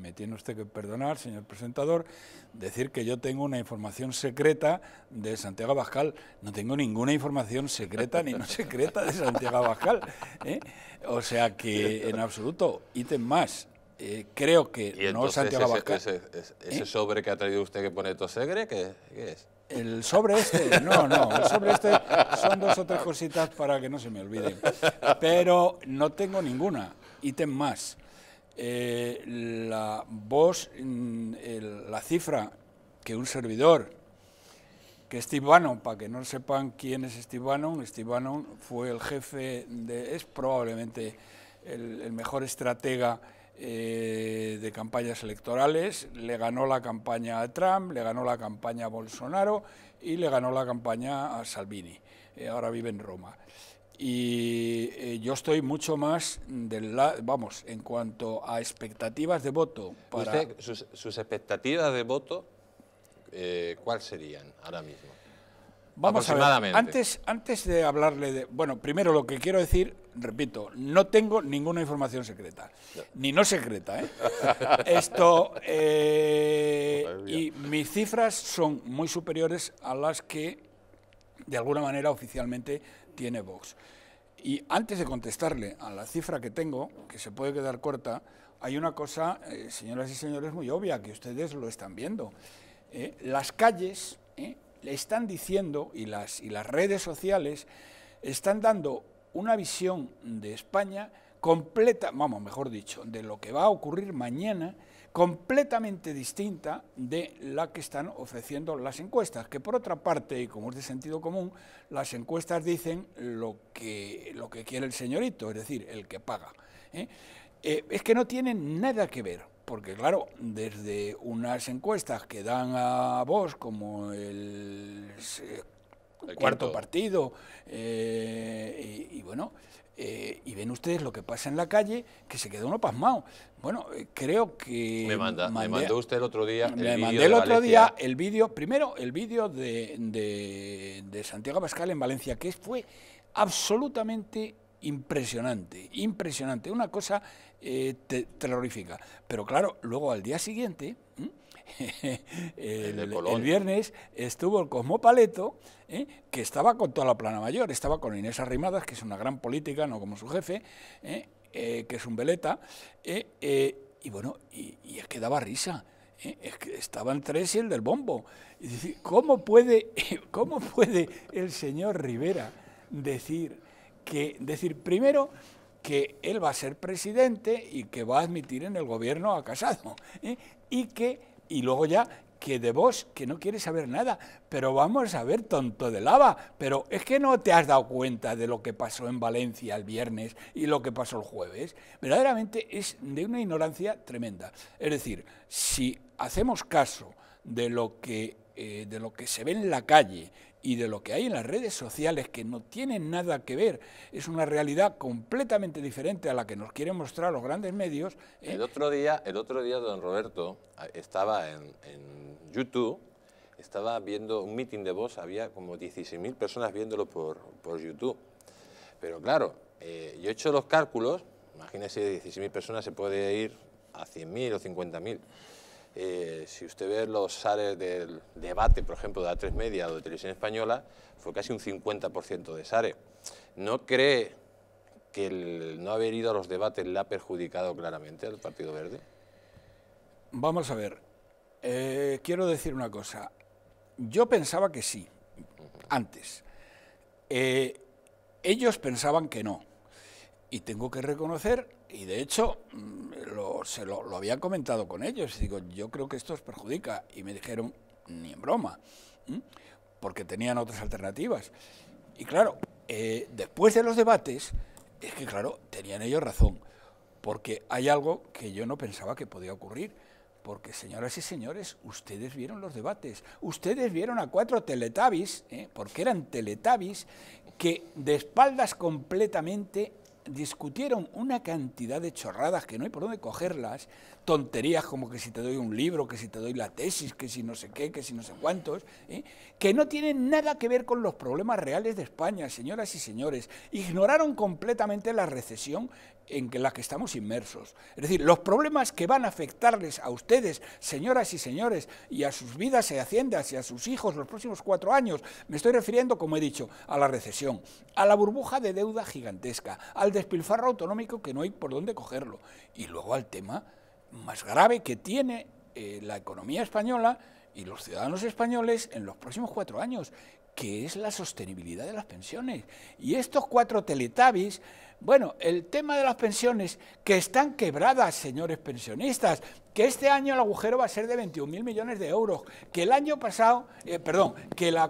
me tiene usted que perdonar, señor presentador, decir que yo tengo una información secreta de Santiago Abascal. No tengo ninguna información secreta ni no secreta de Santiago Abascal. ¿eh? O sea que, en absoluto, ítem más. Eh, creo que no Santiago Abascal. Ese, ¿eh? sobre que ha traído usted que pone Tosegre, ¿qué, qué es? El sobre este, no, no, el sobre este son dos o tres cositas para que no se me olviden. Pero no tengo ninguna, ítem más. Eh, la voz, mm, la cifra que un servidor, que Steve Bannon, para que no sepan quién es Steve Bannon, Steve Bannon fue el jefe, de, es probablemente el, mejor estratega eh, de campañas electorales, le ganó la campaña a Trump, le ganó la campaña a Bolsonaro y le ganó la campaña a Salvini, eh, ahora vive en Roma y eh, yo estoy mucho más del vamos en cuanto a expectativas de voto para sus, expectativas de voto eh, cuáles serían ahora mismo vamos a ver antes antes de hablarle de bueno primero lo que quiero decir repito no tengo ninguna información secreta ni no secreta ¿eh? esto eh, y mis cifras son muy superiores a las que de alguna manera oficialmente tiene Vox. Y antes de contestarle a la cifra que tengo, que se puede quedar corta, hay una cosa, eh, señoras y señores, muy obvia, que ustedes lo están viendo. Eh, las calles eh, le están diciendo, y las, y las redes sociales, están dando una visión de España completa, vamos, mejor dicho, de lo que va a ocurrir mañana, completamente distinta de la que están ofreciendo las encuestas, que por otra parte, y como es de sentido común, las encuestas dicen lo que, lo que quiere el señorito, es decir, el que paga. ¿eh? Eh, es que no tienen nada que ver, porque claro, desde unas encuestas que dan a vos como el, eh, cuarto partido, y bueno... Eh, y ven ustedes lo que pasa en la calle, que se queda uno pasmado. Bueno, eh, creo que... Me, manda, me mandó usted el otro día el Me mandé el otro día el vídeo, primero el vídeo de, de, Santiago Pascal en Valencia, que fue absolutamente impresionante, impresionante, una cosa eh, terrorífica. Pero claro, luego al día siguiente, el, viernes estuvo el Cosmopaleto, ¿eh? que estaba con toda la plana mayor, estaba con Inés Arrimadas, que es una gran política, no como su jefe, ¿eh? Eh, que es un veleta, y bueno, y, es que daba risa. Es que estaban tres y el del bombo. ¿cómo puede, ¿Cómo puede el señor Rivera decir que, decir primero, que él va a ser presidente y que va a admitir en el gobierno a Casado y que y luego ya que de vos, que no quieres saber nada, pero vamos a ver, tonto de lava, pero es que no te has dado cuenta de lo que pasó en Valencia el viernes y lo que pasó el jueves. Verdaderamente es de una ignorancia tremenda. Es decir, si hacemos caso de lo que eh, de lo que se ve en la calle y de lo que hay en las redes sociales, que no tienen nada que ver, es una realidad completamente diferente a la que nos quieren mostrar los grandes medios. ¿eh? El, otro día, el otro día don Roberto estaba en, YouTube, estaba viendo un meeting de voz, había como 16.000 personas viéndolo por, YouTube. Pero claro, eh, yo he hecho los cálculos, imagínese 16.000 personas se puede ir a 100.000 o 50.000. Eh, si usted ve los SARE del debate, por ejemplo, de A3 Media o de Televisión Española, fue casi un 50% de SARE. ¿No cree que el no haber ido a los debates le ha perjudicado claramente al Partido Verde? Vamos a ver, eh, quiero decir una cosa. Yo pensaba que sí, antes. Eh, ellos pensaban que no. Y tengo que reconocer, y de hecho mm, lo, se lo, había comentado con ellos, y digo, yo creo que esto os perjudica. Y me dijeron, ni en broma, porque tenían otras alternativas. Y claro, eh, después de los debates, es que claro, tenían ellos razón, porque hay algo que yo no pensaba que podía ocurrir. Porque, señoras y señores, ustedes vieron los debates, ustedes vieron a cuatro teletabis, ¿eh? porque eran teletabis, que de espaldas completamente discutieron una cantidad de chorradas que no hay por dónde cogerlas tonterías como que si te doy un libro, que si te doy la tesis, que si no sé qué, que si no sé cuántos, ¿eh? que no tienen nada que ver con los problemas reales de España, señoras y señores. Ignoraron completamente la recesión en la que estamos inmersos. Es decir, los problemas que van a afectarles a ustedes, señoras y señores, y a sus vidas y haciendas y a sus hijos los próximos cuatro años, me estoy refiriendo, como he dicho, a la recesión, a la burbuja de deuda gigantesca, al despilfarro autonómico que no hay por dónde cogerlo, y luego al tema más grave que tiene eh, la economía española y los ciudadanos españoles en los próximos cuatro años, que es la sostenibilidad de las pensiones. Y estos cuatro teletabis bueno, el tema de las pensiones, que están quebradas, señores pensionistas, que este año el agujero va a ser de 21.000 millones de euros, que el año pasado, eh, perdón, que la,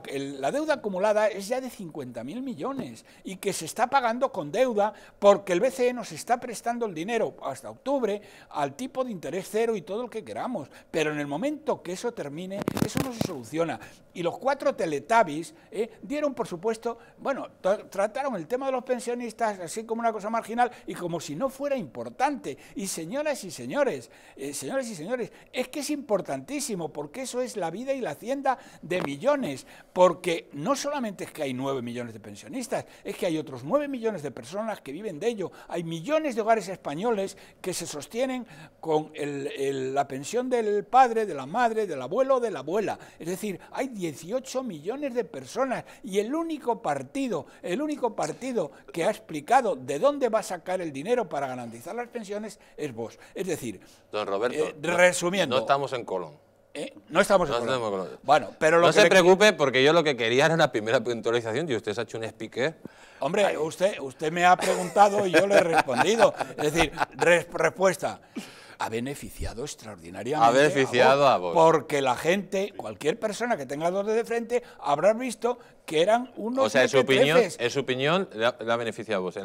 deuda acumulada es ya de 50.000 millones y que se está pagando con deuda porque el BCE nos está prestando el dinero hasta octubre al tipo de interés cero y todo lo que queramos. Pero en el momento que eso termine, eso no se soluciona. Y los cuatro teletabis eh, dieron, por supuesto, bueno, trataron el tema de los pensionistas así como una cosa marginal y como si no fuera importante. Y señoras y señores, eh, y señores, es que es importantísimo porque eso es la vida y la hacienda de millones, porque no solamente es que hay nueve millones de pensionistas, es que hay otros nueve millones de personas que viven de ello, hay millones de hogares españoles que se sostienen con la pensión del padre, de la madre, del abuelo o de la abuela. Es decir, hay 18 millones de personas y el único partido, el único partido que ha explicado de dónde va a sacar el dinero para garantizar las pensiones es vos. Es decir, don Roberto, eh, resumiendo. No, estamos en Colón. ¿eh? No estamos en Colón. Bueno, pero no se preocupe porque yo lo que quería era una primera puntualización y usted se ha hecho un speaker. Hombre, usted, usted me ha preguntado y yo le he respondido. Es decir, respuesta ha beneficiado extraordinariamente. Ha beneficiado a vos, Porque la gente, cualquier persona que tenga dos de frente, habrá visto que eran unos. O sea, es su opinión, es su opinión la, la beneficia a vos.